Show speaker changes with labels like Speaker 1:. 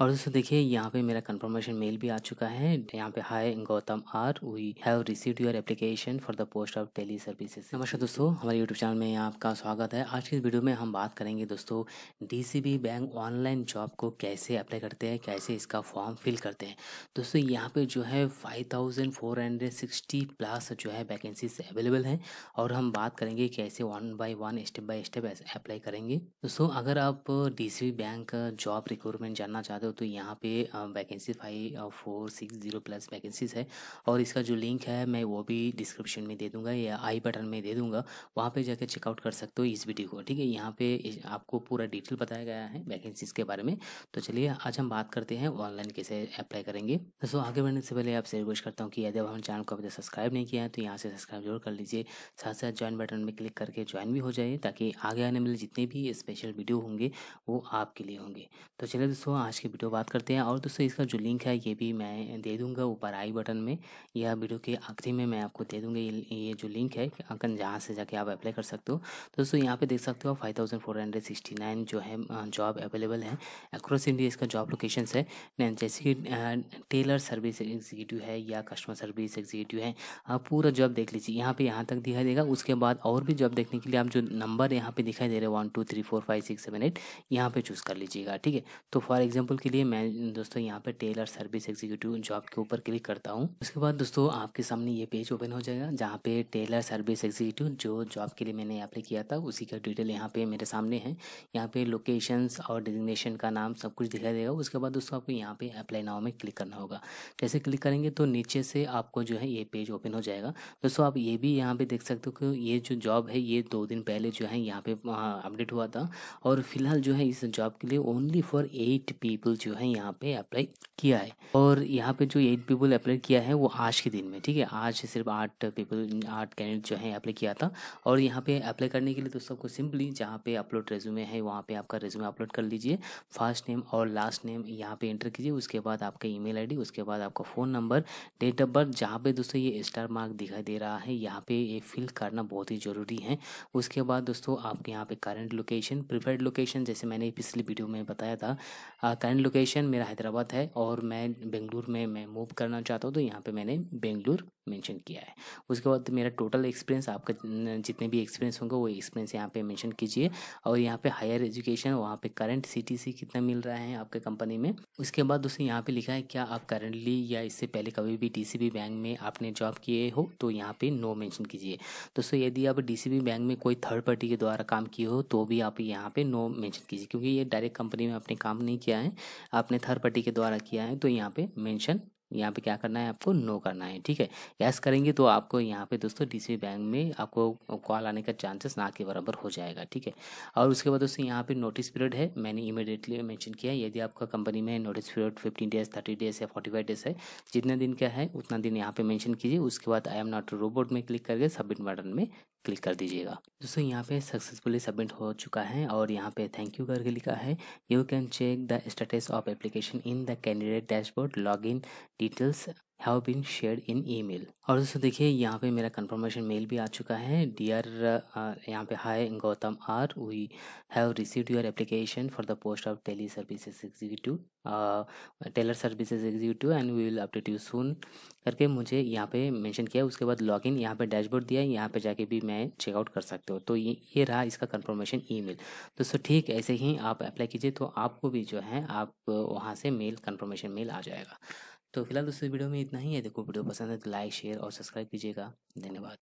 Speaker 1: और दोस्तों देखिए यहाँ पे मेरा कंफर्मेशन मेल भी आ चुका है यहाँ पे hi Gautam are we have received your application for the post of tele services नमस्कार दोस्तों हमारे यूट्यूब चैनल में आपका स्वागत है आज की इस वीडियो में हम बात करेंगे दोस्तों डीसीबी बैंक ऑनलाइन जॉब को कैसे अप्लाई करते हैं कैसे इसका फॉर्म फिल करते हैं दोस्तों यहाँ पे जो है five thousand four hundred sixty plus जो है वैकेंसीज अवेलेबल हैं और हम बात करेंगे कैसे one by one step by step apply करेंगे दोस्तों अगर आप डी बैंक जॉब रिक्रूटमेंट जानना चाहते हो हो तो, तो यहाँ पे vacancy five four six zero plus vacancies है और इसका जो लिंक है मैं वो भी डिस्क्रिप्शन में दे दूंगा या आई बटन में दे दूंगा वहाँ पे जाकर चेकआउट कर सकते हो इस वीडियो को ठीक है यहाँ पे आपको पूरा डिटेल बताया गया है वैकेंसीज के बारे में तो चलिए आज हम बात करते हैं ऑनलाइन कैसे अप्लाई करेंगे दोस्तों आगे बढ़ने से पहले आपसे रिक्वेस्ट करता हूँ कि यदि हमारे चैनल को अभी तक सब्सक्राइब नहीं किया है तो यहाँ से सब्सक्राइब जरूर कर लीजिए साथ साथ ज्वाइन बटन में क्लिक करके ज्वाइन भी हो जाइए ताकि आगे आने वाले जितने भी स्पेशल वीडियो होंगे वो आपके लिए होंगे तो चलिए दोस्तों आज की वीडियो बात करते हैं और दोस्तों इसका जो लिंक है ये भी मैं दे दूंगा ऊपर आई बटन में यह वीडियो के आखिरी में मैं आपको दे दूंगा ये ये जो लिंक है अंकन जहाँ से जाके आप अप्लाई कर सकते हो दोस्तों यहाँ पे देख सकते हो five thousand four hundred sixty nine जो है जॉब अवेलेबल है अक्रॉस इंडिया इसका जॉब लोकेशन है जैसे कि टेलर सर्विस एग्जीक्यूटिव है या कस्टमर सर्विस एग्जीक्यूटिव है आप पूरा जॉब देख लीजिए यहाँ पर यहाँ तक दिखाई देगा उसके बाद और भी जॉब देखने के लिए आप जो नंबर यहाँ पे दिखाई दे रहे हैं one two three four five six seven eight यहाँ पर चूज़ कर लीजिएगा ठीक है तो फॉर एग्जाम्पल उसके लिए मैं दोस्तों यहाँ पर टेलर सर्विस एग्जीक्यूटिव जॉब के ऊपर क्लिक करता हूँ उसके बाद दोस्तों आपके सामने ये पेज ओपन हो जाएगा जहाँ पे टेलर सर्विस एग्जीक्यूटिव जो जॉब के लिए मैंने अप्लाई किया था उसी का डिटेल यहाँ पे मेरे सामने है यहाँ पे लोकेशन और डिजिग्नेशन का नाम सब कुछ दिखाई देगा उसके बाद दोस्तों आपको यहाँ पे अप्लाई नाव में क्लिक करना होगा कैसे क्लिक करेंगे तो नीचे से आपको जो है ये पेज ओपन हो जाएगा दोस्तों आप ये भी यहाँ पे देख सकते हो कि ये जो जॉब है ये दो दिन पहले जो है यहाँ पे अपडेट हुआ था और फिलहाल जो है इस जॉब के लिए ओनली फॉर एट पीपल जो है यहाँ पे अप्लाई किया है और यहाँ पे जो एट पीपल अप्लाई किया है वो आज के दिन में ठीक है आज सिर्फ आठ पीपल आठ कैंडिडेट जो है अप्लाई किया था और यहाँ पे अप्लाई करने के लिए दोस्तों आपको सिंपली जहाँ पे अपलोड रेज्यूमे है वहाँ पे आपका रेज्यूमे अपलोड कर लीजिए फर्स्ट नेम और लास्ट नेम यहाँ पे एंटर कीजिए उसके बाद आपका ईमेल आईडी उसके बाद आपका phone number date of birth जहाँ पे दोस्तों ये स्टार मार्क दिखाई दे रहा है यहाँ पे ये फिल करना बहुत ही ज़रूरी है उसके बाद दोस्तों आपके यहाँ पे करंट लोकेशन प्रिफर्ड लोकेशन जैसे मैंने पिछली वीडियो में बताया था करंट लोकेशन मेरा हैदराबाद है और मैं बेंगलुर में मैं मूव करना चाहता हूँ तो यहाँ पे मैंने बेंगलुरु मेंशन किया है उसके बाद मेरा टोटल एक्सपीरियंस आपका जितने भी एक्सपीरियंस होंगे वो एक्सपीरियंस यहाँ पे मेंशन कीजिए और यहाँ पे हायर एजुकेशन वहाँ पे करंट सीटीसी कितना मिल रहा है आपके कंपनी में उसके बाद उसने यहाँ पे लिखा है क्या आप करंटली या इससे पहले कभी भी डी बैंक में आपने जॉब किए हो तो यहाँ पे नो मैंशन कीजिए दोस्तों यदि आप डी बैंक में कोई थर्ड पार्टी के द्वारा काम किए हो तो भी आप यहाँ पे नो मेंशन कीजिए क्योंकि ये डायरेक्ट कंपनी में आपने काम नहीं किया है आपने थर्ड पार्टी के द्वारा किया है तो यहाँ पे मेंशन यहाँ पे क्या करना है आपको नो करना है ठीक है यस करेंगे तो आपको यहाँ पे दोस्तों डी बैंक में आपको कॉल आने का चांसेस ना के बराबर हो जाएगा ठीक है और उसके बाद दोस्तों यहाँ पे नोटिस पीरियड है मैंने इमीडिएटली मेंशन किया है यदि आपका कंपनी में notice period fifteen days thirty days या फोर्टी फाइव डेज है जितने दिन का है उतना दिन यहाँ पर मैंशन कीजिए उसके बाद आई एम नॉट रोबोट में क्लिक करके सबमिट बटन में क्लिक कर दीजिएगा दोस्तों यहाँ पे सक्सेसफुली सबमिट हो चुका है और यहाँ पे थैंक यू करके लिखा है you can check the status of application in the candidate dashboard log in details have been share in email और दोस्तों देखिए यहाँ पे मेरा कन्फर्मेशन मेल भी आ चुका है डियर uh, यहाँ पे hi Gautam are we have receive your application for the post of tele services executive tele services executive and we will update you soon करके मुझे यहाँ पे मेंशन किया उसके बाद लॉग इन यहाँ पर डैशबोर्ड दिया है यहाँ पे जाके भी मैं चेकआउट कर सकते हो तो ये ये रहा इसका कन्फर्मेशन ई मेल दोस्तों ठीक ऐसे ही आप अप्लाई कीजिए तो आपको भी जो है आप वहाँ से मेल कन्फर्मेशन मेल आ जाएगा तो फिलहाल दोस्तों वीडियो में इतना ही है देखो वीडियो पसंद है तो लाइक शेयर और सब्सक्राइब कीजिएगा धन्यवाद